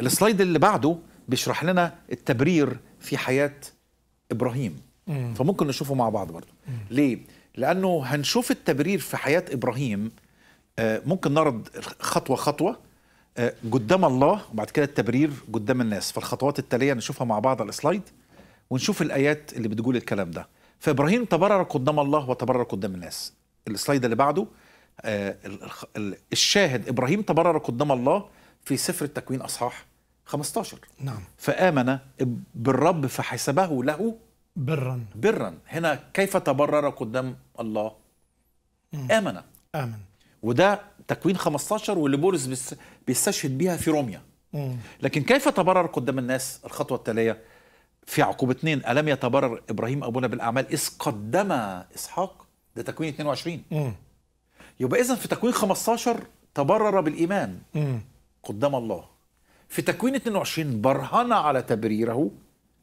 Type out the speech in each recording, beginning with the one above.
السلايد اللي بعده بيشرح لنا التبرير في حياه ابراهيم مم. فممكن نشوفه مع بعض برضه ليه لانه هنشوف التبرير في حياه ابراهيم آه، ممكن نرد خطوه خطوه آه، قدام الله وبعد كده التبرير قدام الناس فالخطوات التاليه نشوفها مع بعض على السلايد ونشوف الايات اللي بتقول الكلام ده فابراهيم تبرر قدام الله وتبرر قدام الناس السلايد اللي بعده آه، الشاهد ابراهيم تبرر قدام الله في سفر التكوين أصحاح 15 نعم فآمن بالرب فحسبه له برا برا هنا كيف تبرر قدام الله مم. آمن آمن وده تكوين 15 واللي بولس بيستشهد بيها في روميا مم. لكن كيف تبرر قدام الناس الخطوة التالية في عقوب 2 ألم يتبرر إبراهيم أبونا بالأعمال إذ قدم إسحاق ده تكوين 22 مم. يبقى إذا في تكوين 15 تبرر بالإيمان مم. قدام الله في تكوين 22 برهن على تبريره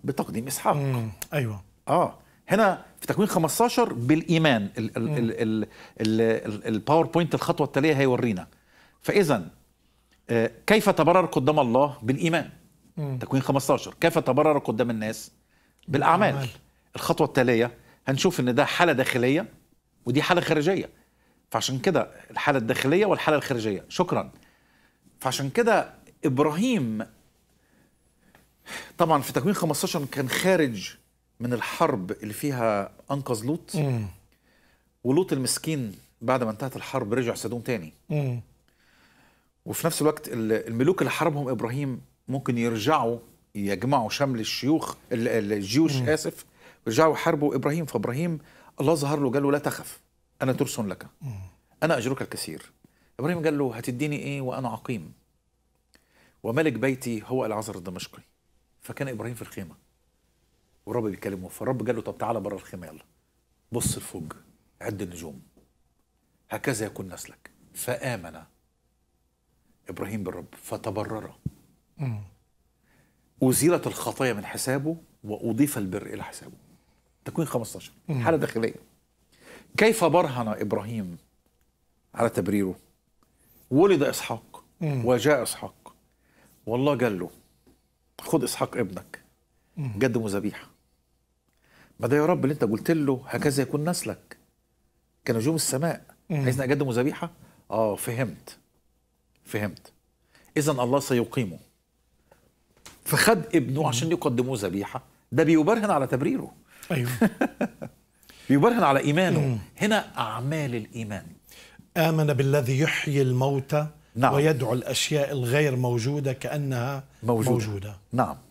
بتقديم اسحاق مم. ايوه اه هنا في تكوين 15 بالايمان الباوربوينت الخطوه التاليه هيورينا فاذا آه، كيف تبرر قدام الله بالايمان مم. تكوين 15 كيف تبرر قدام الناس بالاعمال مم. الخطوه التاليه هنشوف ان ده حاله داخليه ودي حاله خارجيه فعشان كده الحاله الداخليه والحاله الخارجيه شكرا فعشان كده ابراهيم طبعا في تكوين 15 كان خارج من الحرب اللي فيها انقذ لوط ولوط المسكين بعد ما انتهت الحرب رجع سدوم تاني مم. وفي نفس الوقت الملوك اللي حاربهم ابراهيم ممكن يرجعوا يجمعوا شمل الشيوخ الجيوش مم. اسف رجعوا يحاربوا ابراهيم فابراهيم الله ظهر له قال له لا تخف انا ترسل لك مم. انا اجرك الكثير إبراهيم قال له هتديني إيه وأنا عقيم وملك بيتي هو العزر الدمشقي فكان إبراهيم في الخيمة والرب بيكلمه فالرب قال له طب تعالى بره الخيمة يلا بص الفوج عد النجوم هكذا يكون نسلك فآمن إبراهيم بالرب فتبرر أزيلت الخطايا من حسابه وأضيف البر إلى حسابه تكوين 15 حالة داخلية كيف برهن إبراهيم على تبريره ولد إسحاق وجاء إسحاق والله قال له خد إسحاق ابنك قدمه ذبيحة ما ده يا رب اللي أنت قلت له هكذا يكون نسلك كنجوم السماء عايزني أقدمه ذبيحة؟ آه فهمت فهمت إذا الله سيقيمه فخد ابنه عشان يقدموه ذبيحة ده بيبرهن على تبريره أيوه بيبرهن على إيمانه هنا أعمال الإيمان آمن بالذي يحيي الموتى نعم. ويدعو الأشياء الغير موجودة كأنها موجودة, موجودة. نعم